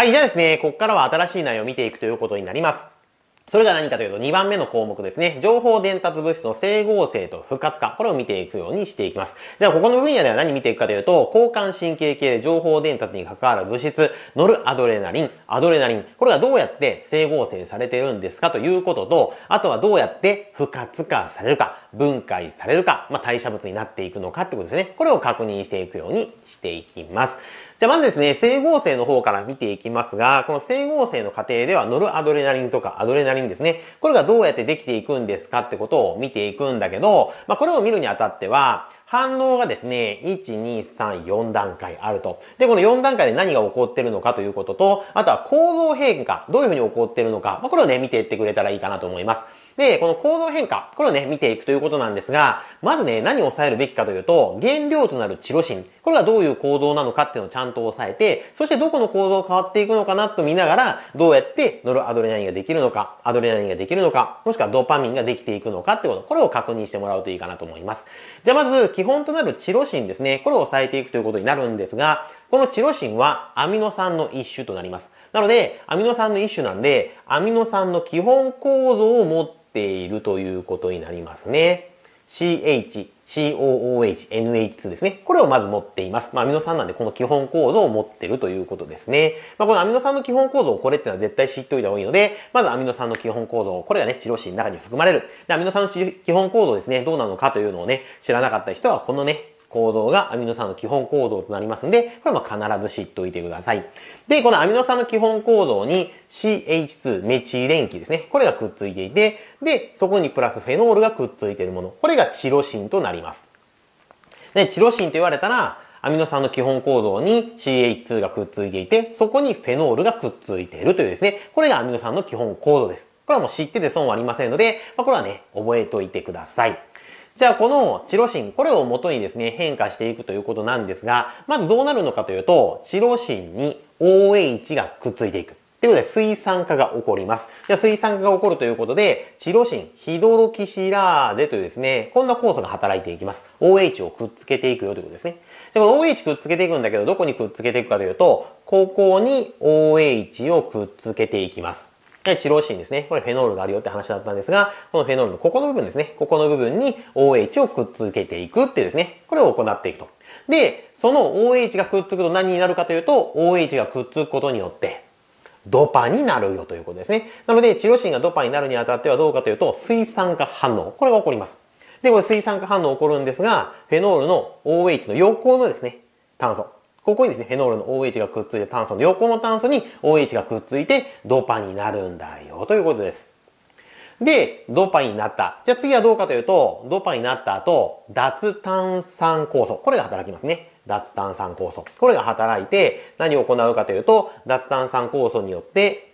はい、じゃあですね、ここからは新しい内容を見ていくということになります。それが何かというと2番目の項目ですね。情報伝達物質の整合性と不活化。これを見ていくようにしていきます。じゃあ、ここの分野では何見ていくかというと、交感神経系で情報伝達に関わる物質、ノルアドレナリン、アドレナリン。これがどうやって整合性されてるんですかということと、あとはどうやって不活化されるか。分解されるか、まあ、代謝物になっていくのかってことですね。これを確認していくようにしていきます。じゃあまずですね、整合性の方から見ていきますが、この整合性の過程ではノルアドレナリンとかアドレナリンですね、これがどうやってできていくんですかってことを見ていくんだけど、まあ、これを見るにあたっては、反応がですね、1、2、3、4段階あると。で、この4段階で何が起こってるのかということと、あとは構造変化、どういうふうに起こってるのか、まあ、これをね、見ていってくれたらいいかなと思います。で、この構造変化、これをね、見ていくということなんですが、まずね、何を抑えるべきかというと、原料となるチロシン、これがどういう構造なのかっていうのをちゃんと抑えて、そしてどこの構造変わっていくのかなと見ながら、どうやってノルアドレナリンができるのか、アドレナリンができるのか、もしくはドパミンができていくのかってこと、これを確認してもらうといいかなと思います。じゃあまず、基本となるチロシンですね、これを抑えていくということになるんですが、このチロシンはアミノ酸の一種となります。なので、アミノ酸の一種なんで、アミノ酸の基本構造を持っているということになりますね。CH、COOH、NH2 ですね。これをまず持っています。まあ、アミノ酸なんでこの基本構造を持ってるということですね。まあ、このアミノ酸の基本構造、これってのは絶対知っておいた方がいいので、まずアミノ酸の基本構造、これがね、チロシンの中に含まれる。で、アミノ酸の基本構造ですね、どうなのかというのをね、知らなかった人は、このね、構造がアミノ酸の基本構造となりますんで、これも必ず知っておいてください。で、このアミノ酸の基本構造に CH2 メチレン基ですね。これがくっついていて、で、そこにプラスフェノールがくっついているもの。これがチロシンとなります。で、チロシンと言われたら、アミノ酸の基本構造に CH2 がくっついていて、そこにフェノールがくっついているというですね、これがアミノ酸の基本構造です。これはもう知ってて損はありませんので、まあ、これはね、覚えておいてください。じゃあこのチロシン、これを元にですね、変化していくということなんですが、まずどうなるのかというと、チロシンに OH がくっついていく。ということで、水酸化が起こります。じゃあ、水酸化が起こるということで、チロシン、ヒドロキシラーゼというですね、こんな酵素が働いていきます。OH をくっつけていくよということですね。じゃあ、この OH くっつけていくんだけど、どこにくっつけていくかというと、ここに OH をくっつけていきます。チロシンですね。これフェノールがあるよって話だったんですが、このフェノールのここの部分ですね。ここの部分に OH をくっつけていくってですね。これを行っていくと。で、その OH がくっつくと何になるかというと、OH がくっつくことによって、ドパになるよということですね。なので、チロシンがドパになるにあたってはどうかというと、水酸化反応。これが起こります。で、これ水酸化反応起こるんですが、フェノールの OH の横のですね、炭素。ここにですね、フェノールの OH がくっついて炭素の横の炭素に OH がくっついてドパになるんだよということです。で、ドパになった。じゃあ次はどうかというと、ドパになった後、脱炭酸酵素。これが働きますね。脱炭酸酵素。これが働いて、何を行うかというと、脱炭酸酵素によって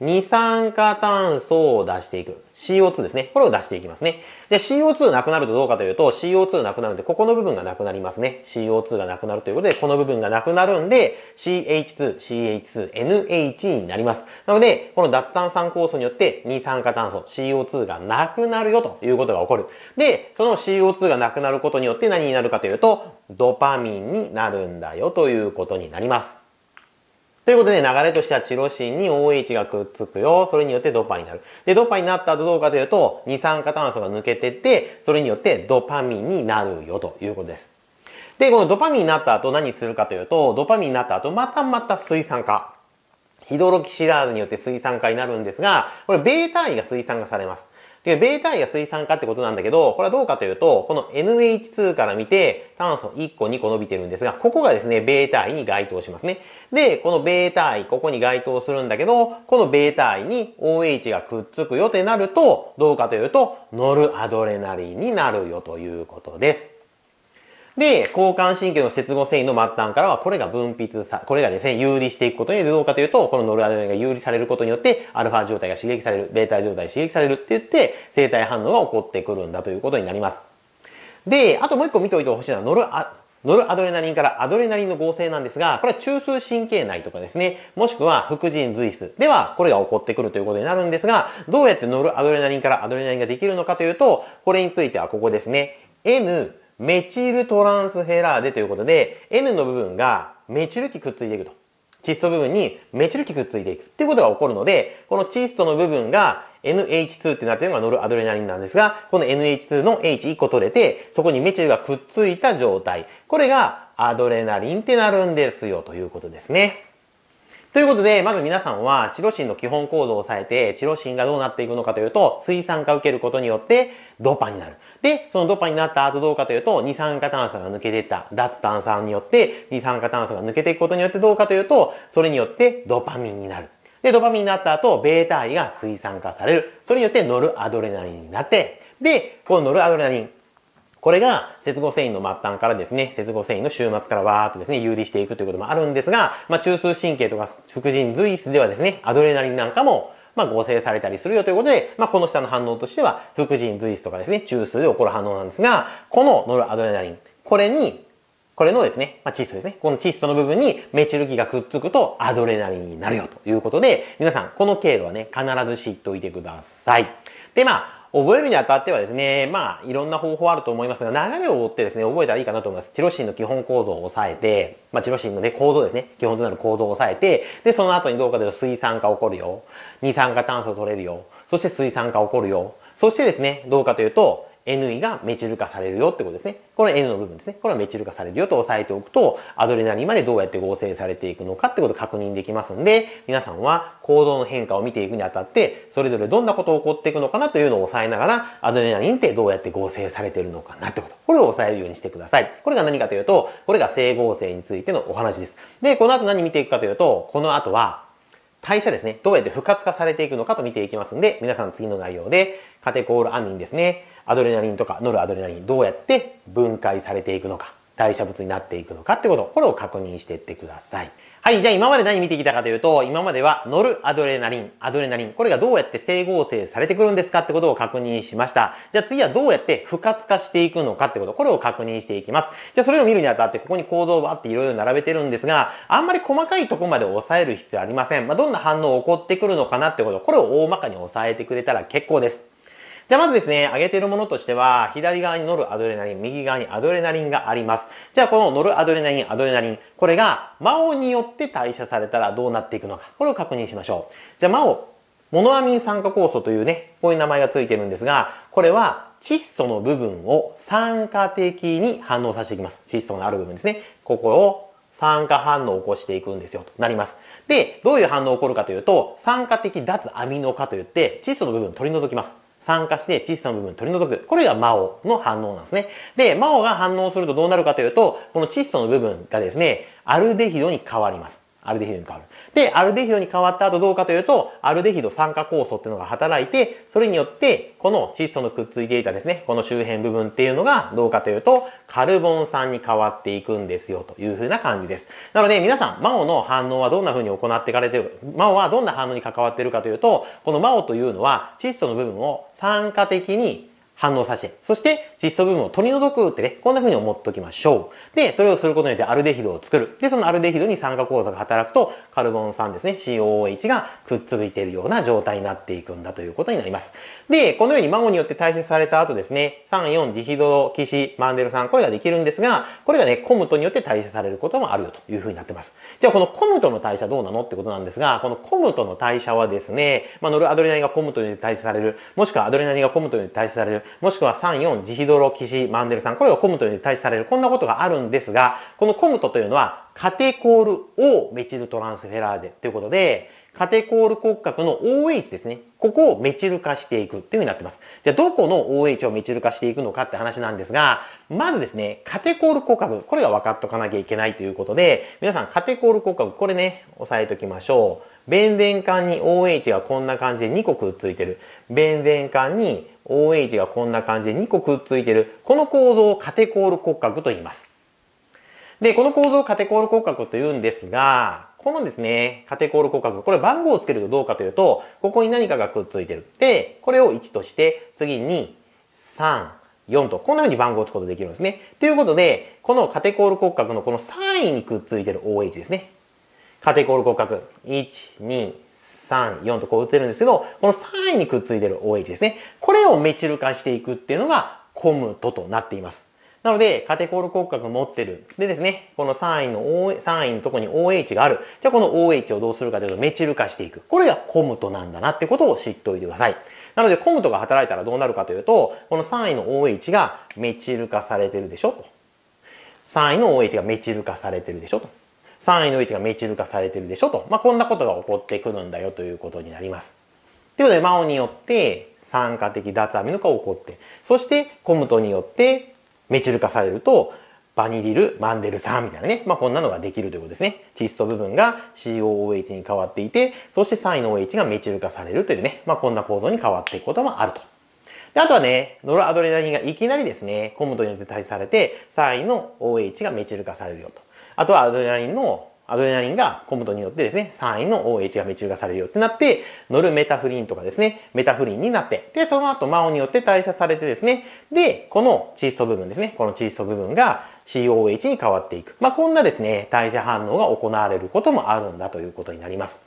二酸化炭素を出していく。CO2 ですね。これを出していきますね。で、CO2 なくなるとどうかというと、CO2 なくなるんで、ここの部分がなくなりますね。CO2 がなくなるということで、この部分がなくなるんで、CH2、CH2、NH になります。なので、この脱炭酸酵素によって、二酸化炭素、CO2 がなくなるよということが起こる。で、その CO2 がなくなることによって何になるかというと、ドパミンになるんだよということになります。ということで、流れとしてはチロシンに OH がくっつくよ。それによってドパになる。で、ドパになった後どうかというと、二酸化炭素が抜けてって、それによってドパミンになるよということです。で、このドパミンになった後何するかというと、ドパミンになった後、またまた水酸化。ヒドロキシラーズによって水酸化になるんですが、これ、ベータ位が水酸化されます。で、ベータイが水酸化ってことなんだけど、これはどうかというと、この NH2 から見て、炭素1個2個伸びてるんですが、ここがですね、ベータイに該当しますね。で、このベータイ、ここに該当するんだけど、このベータイに OH がくっつくよってなると、どうかというと、ノルアドレナリンになるよということです。で、交感神経の接合繊維の末端からは、これが分泌さ、これがですね、有利していくことによってどうかというと、このノルアドレナリンが有利されることによって、アルファ状態が刺激される、ベータ状態が刺激されるって言って、生体反応が起こってくるんだということになります。で、あともう一個見ておいてほしいのは、ノルア、ノルアドレナリンからアドレナリンの合成なんですが、これは中枢神経内とかですね、もしくは副腎髄質ではこれが起こってくるということになるんですが、どうやってノルアドレナリンからアドレナリンができるのかというと、これについてはここですね、N メチルトランスヘラーデということで、N の部分がメチル基くっついていくと。窒素部分にメチル基くっついていくっていうことが起こるので、この窒素の部分が NH2 ってなってるのがノルアドレナリンなんですが、この NH2 の H1 個取れて、そこにメチルがくっついた状態。これがアドレナリンってなるんですよということですね。ということで、まず皆さんは、チロシンの基本構造を抑えて、チロシンがどうなっていくのかというと、水酸化を受けることによって、ドパになる。で、そのドパになった後どうかというと、二酸化炭素が抜けていった。脱炭酸によって、二酸化炭素が抜けていくことによってどうかというと、それによってドパミンになる。で、ドパミンになった後、ベータ I が水酸化される。それによってノルアドレナリンになって、で、このノルアドレナリン、これが接合繊維の末端からですね、接合繊維の終末からわーっとですね、遊離していくということもあるんですが、まあ、中枢神経とか副腎髄質ではですね、アドレナリンなんかもまあ、合成されたりするよということで、まあ、この下の反応としては、副腎髄質とかですね、中枢で起こる反応なんですが、このノルアドレナリン、これに、これのですね、まあ、窒素ですね。この窒素の部分にメチル基がくっつくとアドレナリンになるよということで、皆さん、この経路はね、必ず知っておいてください。で、まあ、覚えるにあたってはですね、まあ、いろんな方法あると思いますが、流れを追ってですね、覚えたらいいかなと思います。チロシンの基本構造を抑えて、まあ、チロシンのね、構造ですね、基本となる構造を抑えて、で、その後にどうかというと、水酸化起こるよ、二酸化炭素取れるよ、そして水酸化起こるよ、そしてですね、どうかというと、NE がメチル化されるよってことですね。この N の部分ですね。これはメチル化されるよと押さえておくと、アドレナリンまでどうやって合成されていくのかってことを確認できますんで、皆さんは行動の変化を見ていくにあたって、それぞれどんなことが起こっていくのかなというのを押さえながら、アドレナリンってどうやって合成されているのかなってこと。これを押さえるようにしてください。これが何かというと、これが整合性についてのお話です。で、この後何見ていくかというと、この後は代謝ですね、どうやって不活化されていくのかと見ていきますんで、皆さん次の内容で、カテコールアミンですね、アドレナリンとかノルアドレナリン、どうやって分解されていくのか、代謝物になっていくのかってこと、これを確認していってください。はい、じゃあ今まで何見てきたかというと、今まではノルアドレナリン、アドレナリン、これがどうやって整合成されてくるんですかってことを確認しました。じゃあ次はどうやって不活化していくのかってこと、これを確認していきます。じゃあそれを見るにあたって、ここに構造をあっていろいろ並べてるんですが、あんまり細かいとこまで抑える必要ありません。まあ、どんな反応起こってくるのかなってこと、これを大まかに抑えてくれたら結構です。じゃあまずですね、上げているものとしては、左側に乗るアドレナリン、右側にアドレナリンがあります。じゃあこの乗るアドレナリン、アドレナリン、これが魔王によって代謝されたらどうなっていくのか、これを確認しましょう。じゃあ魔王、モノアミン酸化酵素というね、こういう名前がついてるんですが、これは窒素の部分を酸化的に反応させていきます。窒素のある部分ですね。ここを酸化反応を起こしていくんですよ、となります。で、どういう反応起こるかというと、酸化的脱アミノ化といって、窒素の部分を取り除きます。酸化して窒素の部分を取り除く。これが魔王の反応なんですね。で、魔王が反応するとどうなるかというと、この窒素の部分がですね、アルデヒドに変わります。アルデヒドに変わる。で、アルデヒドに変わった後どうかというと、アルデヒド酸化酵素っていうのが働いて、それによって、この窒素のくっついていたですね、この周辺部分っていうのがどうかというと、カルボン酸に変わっていくんですよという風な感じです。なので皆さん、マオの反応はどんな風に行っていかれてる、マオはどんな反応に関わっているかというと、このマオというのは窒素の部分を酸化的に反応させて、そして窒素部分を取り除くってね、こんな風に思っておきましょう。で、それをすることによってアルデヒドを作る。で、そのアルデヒドに酸化酵素が働くと、カルボン酸ですね、COOH がくっついているような状態になっていくんだということになります。で、このように孫によって代謝された後ですね、3、4、ジヒドキシ、マンデル酸、これができるんですが、これがね、コムトによって代謝されることもあるよという風になってます。じゃあ、このコムトの代謝どうなのってことなんですが、このコムトの代謝はですね、まあ、ノルアドレナリンがコムトによって代謝される、もしくはアドレナリンがコムトによって代謝される、もしくは3、4、ジヒドロ、キシ、マンデルさん。これがコムトに対しされる、こんなことがあるんですが、このコムトというのは、カテコール O メチルトランスフェラーデということで、カテコール骨格の OH ですね。ここをメチル化していくっていうふうになってます。じゃあ、どこの OH をメチル化していくのかって話なんですが、まずですね、カテコール骨格、これが分かっとかなきゃいけないということで、皆さんカテコール骨格、これね、押さえときましょう。弁電管に OH がこんな感じで2個くっついてる。弁電管に OH がこんな感じで2個くっついてる、この構造をカテコール骨格と言います。で、この構造をカテコール骨格と言うんですが、このですね、カテコール骨格、これ番号をつけるとどうかというと、ここに何かがくっついてる。で、これを1として、次に3、4と、こんな風に番号をつくことできるんですね。ということで、このカテコール骨格のこの3位にくっついてる OH ですね。カテコール骨格、1、2、3、4とこう打てるんですけど、この3位にくっついてる OH ですね。これをメチル化していくっていうのがコムトとなっています。なので、カテコール骨格持ってる。でですね、この3位の、o、3位のとこに OH がある。じゃあこの OH をどうするかというと、メチル化していく。これがコムトなんだなってことを知っておいてください。なので、コムトが働いたらどうなるかというと、この3位の OH がメチル化されてるでしょと。3位の OH がメチル化されてるでしょと。3位の位置が命中化されてるでしょと、まあ、こんなことが起こってくるんだよということになります。ということで、マオによって酸化的脱アミノ化が起こって、そしてコムトによってメチル化されると、バニリル、マンデル酸みたいなね。まあ、こんなのができるということですね。窒素部分が COOH に変わっていて、そして3位の OH がメチル化されるというね。まあ、こんな行動に変わっていくこともあると。で、あとはね、ノロアドレナリンがいきなりですね、コムトによって対されて、3位の OH がメチル化されるよと。あとはアドレナリンのアドレナリンがコムドによってですね、3位の OH が命中がされるよってなって、ノルメタフリンとかですね、メタフリンになって、で、その後、マオによって代謝されてですね、で、この窒素部分ですね、この窒素部分が COH に変わっていく。まあ、こんなですね、代謝反応が行われることもあるんだということになります。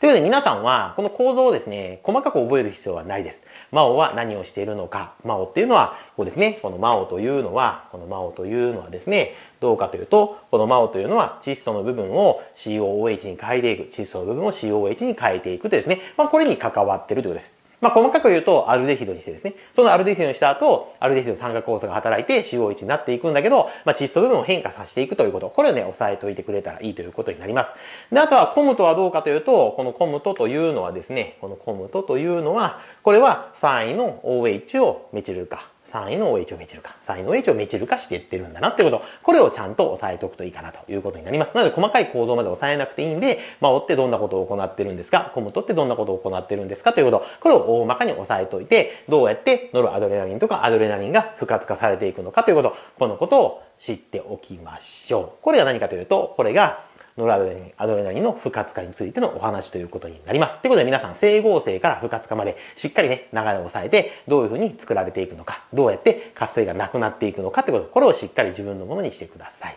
ということで皆さんは、この構造をですね、細かく覚える必要はないです。魔王は何をしているのか。魔王っていうのは、こうですね、この魔王というのは、この魔王というのはですね、どうかというと、この魔王というのは、窒素の部分を COOH に変えていく、窒素の部分を COH に変えていくとですね、まあ、これに関わっているということです。まあ、細かく言うと、アルデヒドにしてですね。そのアルデヒドにした後、アルデヒドの酸化酵素が働いて CO1 になっていくんだけど、まあ、窒素部分を変化させていくということ。これをね、押さえておいてくれたらいいということになります。で、あとはコムトはどうかというと、このコムトというのはですね、このコムトというのは、これは3位の OH をメチル化。3位の OH をメチル化、3位の OH をメチル化していってるんだなってこと、これをちゃんと押さえておくといいかなということになります。なので、細かい行動まで押さえなくていいんで、まあ、追ってどんなことを行ってるんですか、コムトってどんなことを行ってるんですかということ、これを大まかに押さえておいて、どうやってノルアドレナリンとかアドレナリンが不活化されていくのかということ、このことを知っておきましょう。これが何かというと、これがノルアドレナリンの不活化についてのお話ということになります。ということで皆さん、整合性から不活化までしっかりね、流れを抑えて、どういうふうに作られていくのか、どうやって活性がなくなっていくのかってこと、これをしっかり自分のものにしてください。